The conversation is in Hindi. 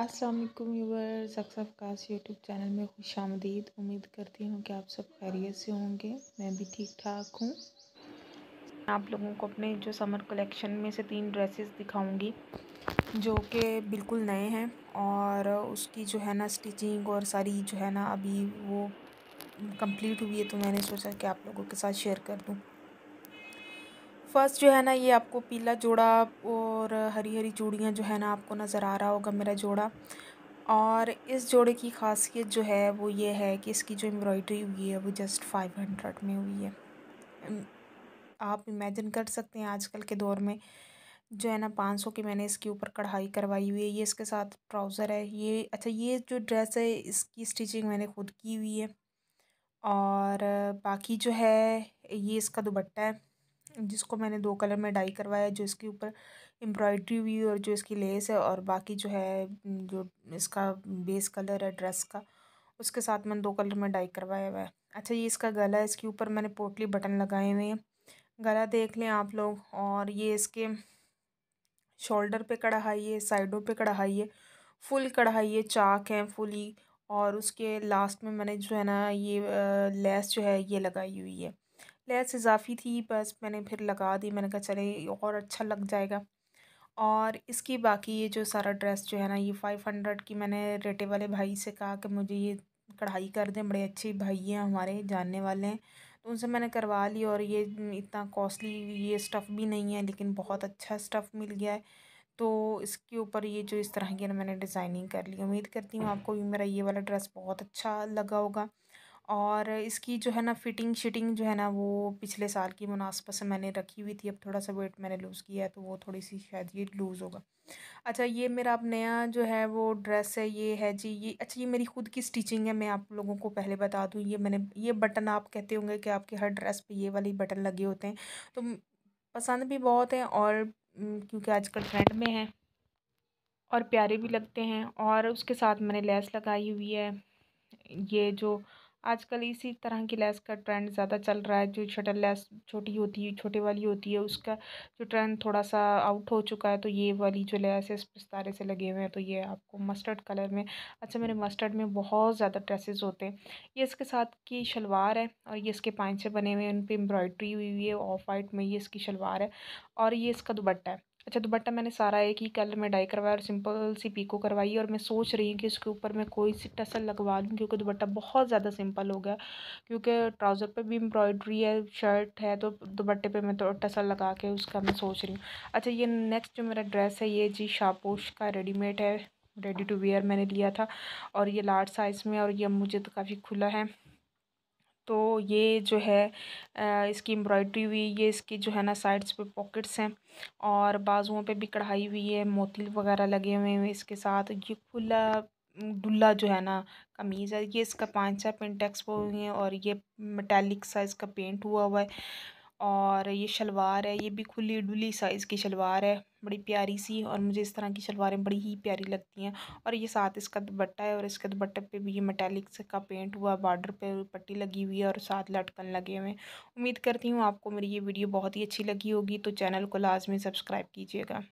असलम वालेकुम व्यूवर्स कास यूट्यूब चैनल में खुश आमदीद उम्मीद करती हूँ कि आप सब खैरियत से होंगे मैं भी ठीक ठाक हूँ आप लोगों को अपने जो समर कलेक्शन में से तीन ड्रेसेस दिखाऊंगी जो कि बिल्कुल नए हैं और उसकी जो है ना स्टिचिंग और सारी जो है ना अभी वो कंप्लीट हुई है तो मैंने सोचा कि आप लोगों के साथ शेयर कर दूँ फर्स्ट जो है ना ये आपको पीला जोड़ा और हरी हरी चूड़ियाँ जो है ना आपको नज़र आ रहा होगा मेरा जोड़ा और इस जोड़े की खासियत जो है वो ये है कि इसकी जो एम्ब्रॉयडरी हुई है वो जस्ट फाइव हंड्रेड में हुई है आप इमेजिन कर सकते हैं आजकल के दौर में जो है ना पाँच सौ की मैंने इसके ऊपर कढ़ाई करवाई हुई है ये इसके साथ ट्राउज़र है ये अच्छा ये जो ड्रेस है इसकी स्टिचिंग मैंने खुद की हुई है और बाकी जो है ये इसका दुपट्टा है जिसको मैंने दो कलर में डाई करवाया है जो इसके ऊपर एम्ब्रॉयड्री हुई और जो इसकी लेस है और बाकी जो है जो इसका बेस कलर है ड्रेस का उसके साथ मैंने दो कलर में डाई करवाया हुआ है अच्छा ये इसका गला है इसके ऊपर मैंने पोटली बटन लगाए हुए हैं गला देख लें आप लोग और ये इसके शोल्डर पे कढ़ाई है साइडों पे कढ़ाई है फुल कढ़ाई है चाक है फुली और उसके लास्ट में मैंने जो है ना ये लेस जो है ये लगाई हुई है लैस इजाफ़ी थी बस मैंने फिर लगा दी मैंने कहा चले और अच्छा लग जाएगा और इसकी बाकी ये जो सारा ड्रेस जो है ना ये फ़ाइव हंड्रेड की मैंने रेटे वाले भाई से कहा कि मुझे ये कढ़ाई कर दें बड़े अच्छे भाई हैं हमारे जानने वाले हैं तो उनसे मैंने करवा ली और ये इतना कॉस्टली ये स्टफ़ भी नहीं है लेकिन बहुत अच्छा स्टफ़ मिल गया है तो इसके ऊपर ये जो इस तरह की मैंने डिज़ाइनिंग कर ली उम्मीद करती हूँ आपको भी मेरा ये वाला ड्रेस बहुत अच्छा लगा होगा और इसकी जो है ना फ़िटिंग शिटिंग जो है ना वो पिछले साल की मुनासबत से मैंने रखी हुई थी अब थोड़ा सा वेट मैंने लूज़ किया है तो वो थोड़ी सी शायद ये लूज़ होगा अच्छा ये मेरा अब नया जो है वो ड्रेस है ये है जी ये अच्छा ये मेरी खुद की स्टिचिंग है मैं आप लोगों को पहले बता दूँ ये मैंने ये बटन आप कहते होंगे कि आपके हर ड्रेस पर ये वाले बटन लगे होते हैं तो पसंद भी बहुत हैं और क्योंकि आजकल ट्रेंड में है और प्यारे भी लगते हैं और उसके साथ मैंने लेस लगाई हुई है ये जो आजकल इसी तरह की लैस का ट्रेंड ज़्यादा चल रहा है जो शटल लैस छोटी होती है छोटे वाली होती है उसका जो ट्रेंड थोड़ा सा आउट हो चुका है तो ये वाली जो लैस है इस पिस्तारे से लगे हुए हैं तो ये आपको मस्टर्ड कलर में अच्छा मेरे मस्टर्ड में बहुत ज़्यादा ड्रेसेस होते हैं ये इसके साथ की शलवार है और ये इसके पाँच से बने हुए हैं उन पर एम्ब्रॉयड्री हुई हुई है ऑफ वाइट में ये इसकी शलवार है और ये इसका दुबट्टा है अच्छा दुपट्टा तो मैंने सारा एक ही कलर में डाई करवाया और सिंपल सी पीको करवाई और मैं सोच रही हूँ कि इसके ऊपर मैं कोई सी टसल लगवा लूँ क्योंकि दुपट्टा बहुत ज़्यादा सिंपल हो गया क्योंकि ट्राउज़र पर भी एम्ब्रॉयड्री है शर्ट है तो दुपट्टे पर मैं तो टसल लगा के उसका मैं सोच रही हूँ अच्छा ये नेक्स्ट जो मेरा ड्रेस है ये जी शापोश का रेडीमेड है रेडी टू वेयर मैंने लिया था और ये लार्ज साइज़ में और ये मुझे तो काफ़ी खुला है तो ये जो है इसकी एम्ब्रॉयड्री हुई ये इसकी जो है ना साइड्स पे पॉकेट्स हैं और बाजुओं पे भी कढ़ाई हुई है मोती वगैरह लगे हुए हैं इसके साथ ये खुला डुल्ला जो है ना कमीज़ है ये इसका पाँच छः पेंट एक्सपो हुई है और ये मेटेलिक साइज़ का पेंट हुआ हुआ है और ये शलवार है ये भी खुली डुली साइज़ की शलवार है बड़ी प्यारी सी और मुझे इस तरह की शलवारें बड़ी ही प्यारी लगती हैं और ये साथ इसका दुपट्टा है और इसके दुपट्टे पे भी ये मेटेलिक का पेंट हुआ बॉर्डर पे पट्टी लगी हुई है और साथ लटकन लगे हुए हैं उम्मीद करती हूँ आपको मेरी ये वीडियो बहुत ही अच्छी लगी होगी तो चैनल को लाजमी सब्सक्राइब कीजिएगा